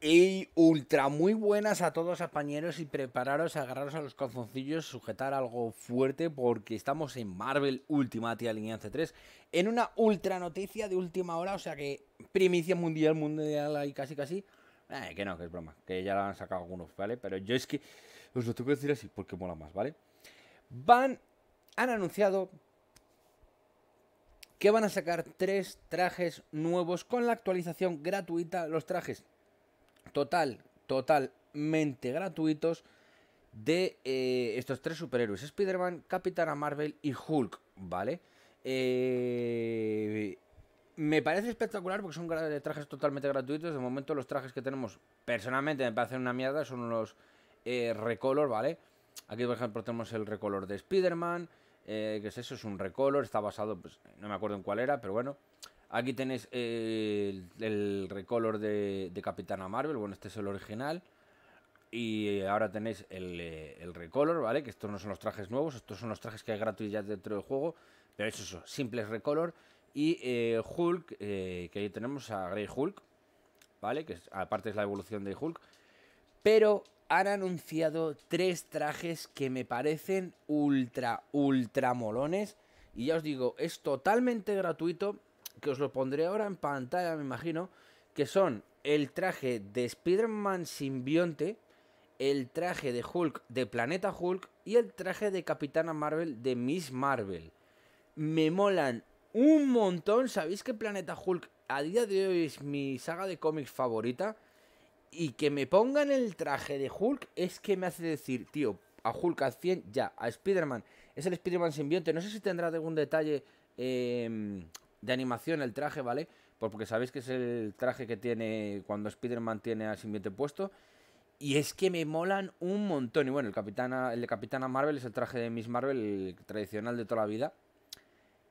Y ultra muy buenas a todos compañeros y prepararos, agarraros a los calzoncillos, sujetar algo fuerte porque estamos en Marvel Ultimate Alliance 3 en una ultra noticia de última hora, o sea que primicia mundial, mundial ahí casi casi. Eh, que no, que es broma, que ya la han sacado algunos, ¿vale? Pero yo es que os lo tengo que decir así porque mola más, ¿vale? Van, han anunciado que van a sacar tres trajes nuevos con la actualización gratuita. Los trajes total, totalmente gratuitos de eh, estos tres superhéroes, Spider-Man, Capitana Marvel y Hulk, ¿vale? Eh, me parece espectacular porque son eh, trajes totalmente gratuitos. De momento los trajes que tenemos, personalmente me parecen una mierda, son los eh, recolor, ¿vale? Aquí, por ejemplo, tenemos el recolor de Spider-Man, que es eso, es un recolor, está basado, pues no me acuerdo en cuál era, pero bueno. Aquí tenéis eh, el, recolor de, Capitana Marvel. Bueno, este es el original. Y eh, ahora tenéis eh, el, recolor, ¿vale? Que estos no son los trajes nuevos, estos son los trajes que hay gratis ya dentro del juego. Pero es eso simples recolor. Y Hulk, que ahí tenemos a Grey Hulk, ¿vale? Que aparte es la evolución de Hulk. Pero han anunciado tres trajes que me parecen ultra, ultra molones. Y ya os digo, es totalmente gratuito que os lo pondré ahora en pantalla, me imagino, que son el traje de Spider-Man simbionte, el traje de Hulk de Planeta Hulk y el traje de Capitana Marvel de Miss Marvel. Me molan un montón, ¿sabéis que Planeta Hulk a día de hoy es mi saga de cómics favorita? Y que me pongan el traje de Hulk es que me hace decir, tío, a Hulk al 100 ya, a Spider-Man. Es el Spider-Man simbionte. No sé si tendrá algún detalle eh, de animación el traje, ¿vale? Porque sabéis que es el traje que tiene cuando Spider-Man tiene al simiente puesto. Y es que me molan un montón. Y bueno, el, Capitana, el de Capitana Marvel es el traje de Miss Marvel tradicional de toda la vida.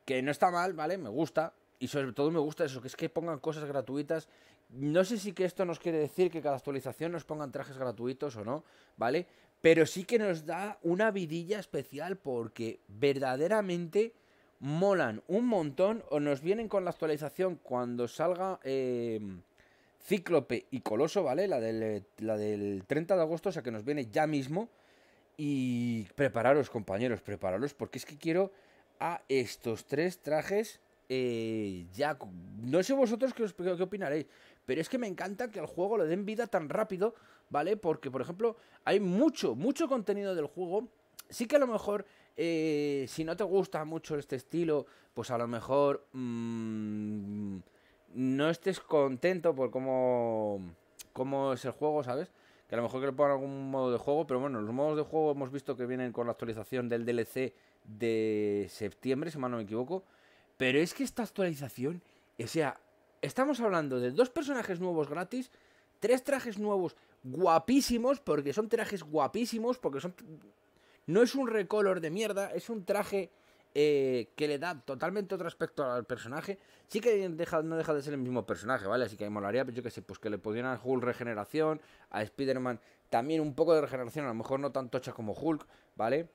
Que no está mal, ¿vale? Me gusta. Y sobre todo me gusta eso, que es que pongan cosas gratuitas. No sé si que esto nos quiere decir que cada actualización nos pongan trajes gratuitos o no, ¿vale? Pero sí que nos da una vidilla especial porque verdaderamente molan un montón o nos vienen con la actualización cuando salga eh, Cíclope y Coloso, ¿vale? La del, eh, la del 30 de agosto, o sea que nos viene ya mismo. Y prepararos, compañeros, prepararos, porque es que quiero a estos tres trajes. Eh, ya, no sé vosotros qué, os, qué, opinaréis, pero es que me encanta que al juego le den vida tan rápido, ¿vale? Porque, por ejemplo, hay mucho, mucho contenido del juego. Sí que a lo mejor eh, si no te gusta mucho este estilo, pues a lo mejor mm, no estés contento por cómo, cómo es el juego, ¿sabes? Que a lo mejor que le pongan algún modo de juego, pero bueno, los modos de juego hemos visto que vienen con la actualización del DLC de septiembre, si mal no me equivoco. Pero es que esta actualización, o sea, estamos hablando de dos personajes nuevos gratis, tres trajes nuevos guapísimos, porque son trajes guapísimos, porque son no es un recolor de mierda, es un traje eh, que le da totalmente otro aspecto al personaje. Sí que deja, no deja de ser el mismo personaje, ¿vale? Así que me molaría, pues yo que sé, pues que le pudieran a Hulk regeneración, a Spider-Man también un poco de regeneración, a lo mejor no tan tocha como Hulk, ¿vale?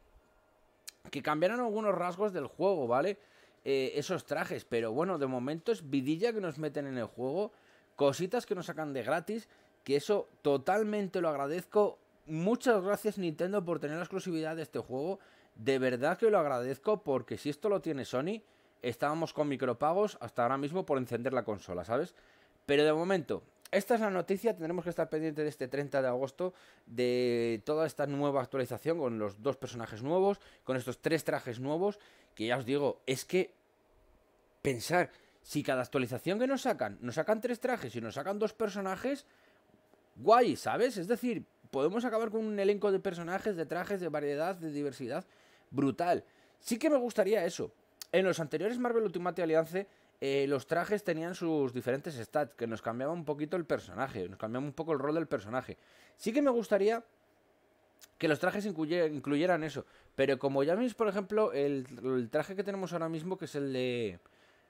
Que cambiaran algunos rasgos del juego, ¿vale? Eh, esos trajes, pero bueno, de momento es vidilla que nos meten en el juego, cositas que nos sacan de gratis, que eso totalmente lo agradezco muchas gracias Nintendo por tener la exclusividad de este juego. De verdad que lo agradezco porque si esto lo tiene Sony, estábamos con micropagos hasta ahora mismo por encender la consola, ¿sabes? Pero de momento, esta es la noticia, tendremos que estar pendientes de este 30 de agosto de toda esta nueva actualización con los dos personajes nuevos, con estos tres trajes nuevos, que ya os digo, es que pensar, si cada actualización que nos sacan, nos sacan tres trajes y nos sacan dos personajes, guay, ¿sabes? Es decir, podemos acabar con un elenco de personajes, de trajes, de variedad, de diversidad brutal. Sí que me gustaría eso. En los anteriores Marvel Ultimate Alliance, eh, los trajes tenían sus diferentes stats, que nos cambiaba un poquito el personaje, nos cambiaba un poco el rol del personaje. Sí que me gustaría que los trajes incluyeran eso, pero como ya veis, por ejemplo, el, traje que tenemos ahora mismo, que es el de,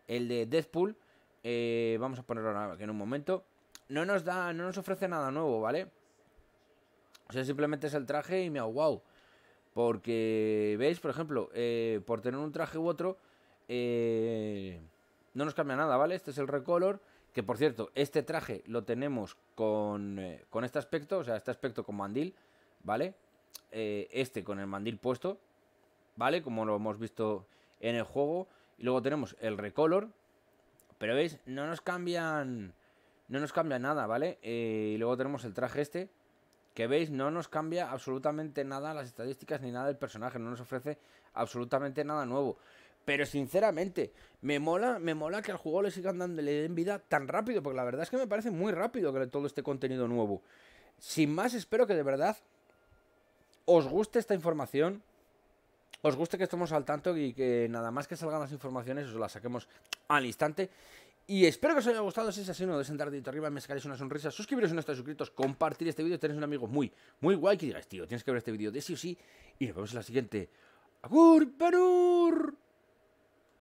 el de Deadpool, eh, vamos a ponerlo que en un momento, no nos, da, no nos ofrece nada nuevo, ¿vale? O sea, simplemente es el traje y me hago wow. Porque, ¿veis? Por ejemplo, eh, por tener un traje u otro, eh, no nos cambia nada, ¿vale? Este es el recolor. Que por cierto, este traje lo tenemos con, eh, con este aspecto, o sea, este aspecto con mandil, ¿vale? este con el mandil puesto, ¿vale? Como lo hemos visto en el juego. Y luego tenemos el recolor. Pero veis, no nos cambian. No nos cambia nada, ¿vale? y luego tenemos el traje este que veis, no nos cambia absolutamente nada las estadísticas ni nada del personaje, no nos ofrece absolutamente nada nuevo. Pero sinceramente, me mola, me mola que al juego le sigan dando, le den vida tan rápido, porque la verdad es que me parece muy rápido que todo este contenido nuevo. Sin más, espero que de verdad os guste esta información, os guste que estemos al tanto y que nada más que salgan las informaciones os las saquemos al instante y espero que os haya gustado. Si es así, no dar dedito arriba, me una sonrisa. Suscribiros si no estáis suscritos, compartir este vídeo. Tenéis un amigo muy, muy guay que digáis, tío, tienes que ver este vídeo de sí o sí. Y nos vemos en la siguiente. ¡Agur, parur